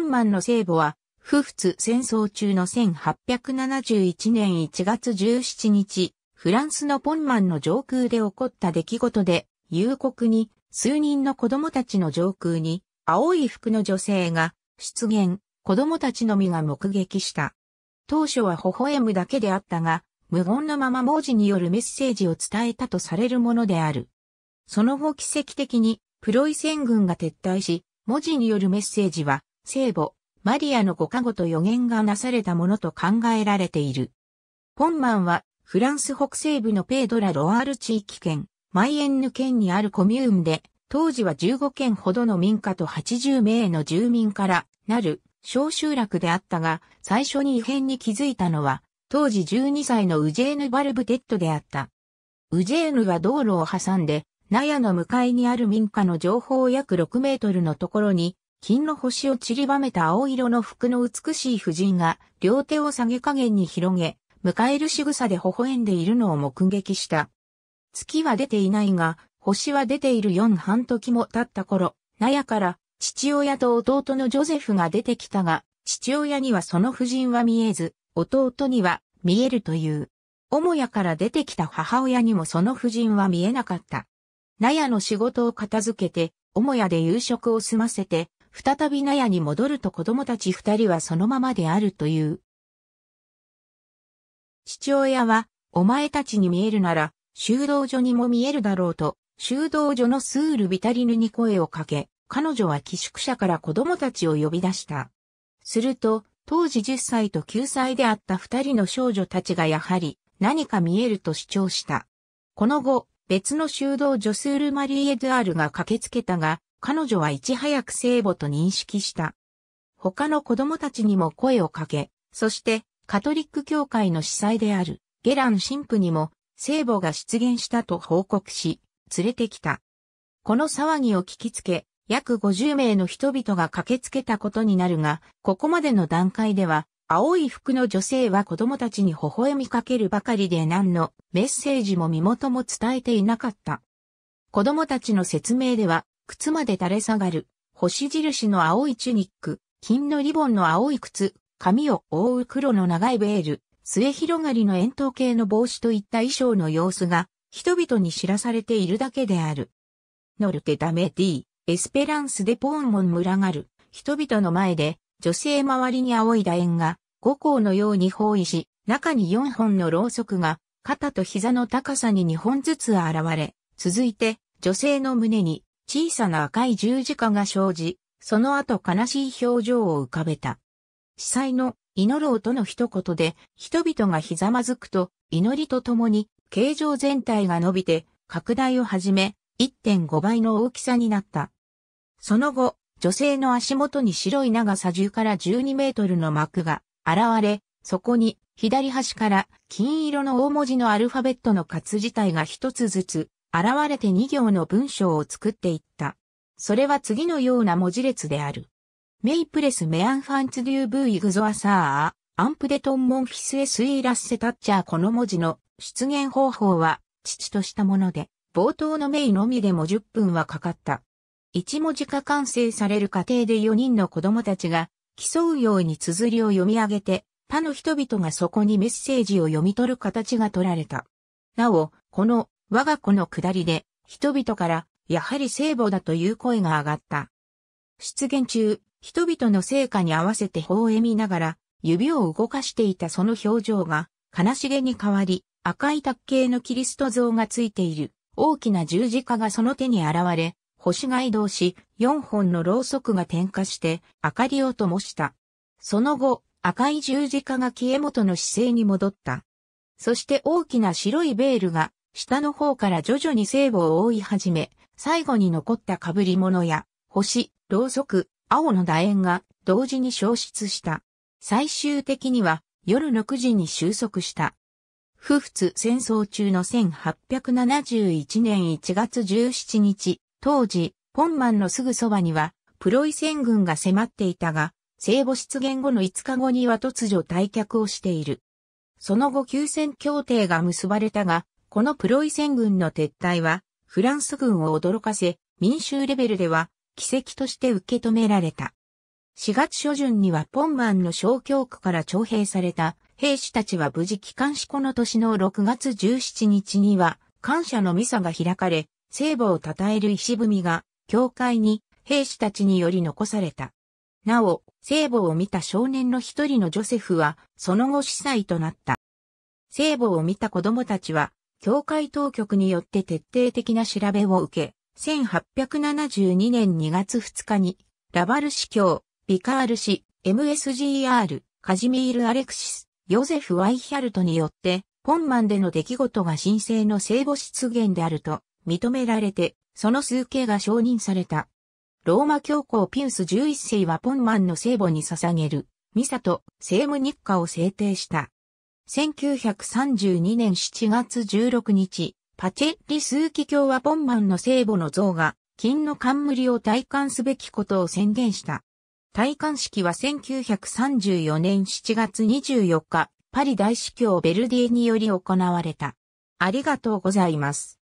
ンマンの聖母は、不仏戦争中の1871年1月17日、フランスのポンマンの上空で起こった出来事で、夕刻に数人の子供たちの上空に青い服の女性が出現、子供たちのみが目撃した。当初は微笑むだけであったが、無言のまま文字によるメッセージを伝えたとされるものである。その後奇跡的にプロイセン軍が撤退し、文字によるメッセージは聖母、マリアのご加護と予言がなされたものと考えられている。ポンマンは、フランス北西部のペードラ・ロワール地域圏、マイエンヌ県にあるコミューンで、当時は15県ほどの民家と80名の住民からなる小集落であったが、最初に異変に気づいたのは、当時12歳のウジェーヌ・バルブテッドであった。ウジェーヌは道路を挟んで、納屋の向かいにある民家の情報約6メートルのところに、金の星を散りばめた青色の服の美しい婦人が、両手を下げ加減に広げ、迎える仕草で微笑んでいるのを目撃した。月は出ていないが、星は出ている四半時も経った頃、納屋から父親と弟のジョゼフが出てきたが、父親にはその夫人は見えず、弟には見えるという。母屋から出てきた母親にもその夫人は見えなかった。納屋の仕事を片付けて、母屋で夕食を済ませて、再び納屋に戻ると子供たち二人はそのままであるという。父親は、お前たちに見えるなら、修道所にも見えるだろうと、修道所のスールビタリヌに声をかけ、彼女は寄宿舎から子供たちを呼び出した。すると、当時10歳と9歳であった二人の少女たちがやはり何か見えると主張した。この後、別の修道女スール・マリー・エドゥアールが駆けつけたが、彼女はいち早く聖母と認識した。他の子供たちにも声をかけ、そしてカトリック教会の司祭であるゲラン神父にも聖母が出現したと報告し、連れてきた。この騒ぎを聞きつけ、約50名の人々が駆けつけたことになるが、ここまでの段階では、青い服の女性は子供たちに微笑みかけるばかりで何のメッセージも身元も伝えていなかった。子供たちの説明では、靴まで垂れ下がる、星印の青いチュニック、金のリボンの青い靴、髪を覆う黒の長いベール、末広がりの円筒形の帽子といった衣装の様子が、人々に知らされているだけである。ノルテダメディ、エスペランスデポーンモン群がる、人々の前で、女性周りに青い楕円が、五行のように包囲し、中に四本のろうそくが、肩と膝の高さに二本ずつ現れ、続いて、女性の胸に小さな赤い十字架が生じ、その後悲しい表情を浮かべた。司祭の祈ろうとの一言で、人々がひざまずくと、祈りとともに、形状全体が伸びて、拡大を始め、1.5倍の大きさになった。その後、女性の足元に白い長さ10から12メートルの膜が現れ、そこに左端から金色の大文字のアルファベットの活字体が一つずつ現れて2行の文章を作っていった。それは次のような文字列である。メイプレスメアンファンツデューブーイグゾアサー、アンプデトンモンフィスエスイラッセタッチャーこの文字の出現方法は、父としたもので、冒頭のメイのみでも10分はかかった。1文字化完成される過程で4人の子供たちが、競うように綴りを読み上げて、他の人々がそこにメッセージを読み取る形が取られた。なお、この我が子の下りで、人々から、やはり聖母だという声が上がった。出現中、人々の成果に合わせて微笑みながら、指を動かしていたその表情が、悲しげに変わり、赤い卓形のキリスト像がついている、大きな十字架がその手に現れ、星が移動し、四本のろうそくが点火して、明かりを灯した。その後、赤い十字架が消え元の姿勢に戻った。そして大きな白いベールが下の方から徐々に聖母を覆い始め、最後に残った被り物や、星、ろうそく、青の楕円が同時に消失した。最終的には夜の9時に収束した。不仏戦争中の1871年1月17日、当時、ポンマンのすぐそばには、プロイセン軍が迫っていたが、聖母出現後の5日後には突如退却をしている。その後休戦協定が結ばれたが、このプロイセン軍の撤退は、フランス軍を驚かせ、民衆レベルでは、奇跡として受け止められた。4月初旬にはポンマンの小教区から徴兵された兵士たちは無事帰還しこの年の6月17日には感謝のミサが開かれ、聖母を称える石踏みが教会に兵士たちにより残された。なお、聖母を見た少年の一人のジョセフはその後司祭となった。聖母を見た子供たちは教会当局によって徹底的な調べを受け、1872年2月2日に、ラバル司教、ビカール氏、MSGR、カジミール・アレクシス、ヨゼフ・ワイヒャルトによって、ポンマンでの出来事が神聖の聖母出現であると認められて、その数形が承認された。ローマ教皇ピウス11世はポンマンの聖母に捧げる、ミサと聖母日課を制定した。1932年7月16日、パチェッリスーキ教はボンマンの聖母の像が金の冠を体感すべきことを宣言した。体感式は1934年7月24日、パリ大司教ベルディにより行われた。ありがとうございます。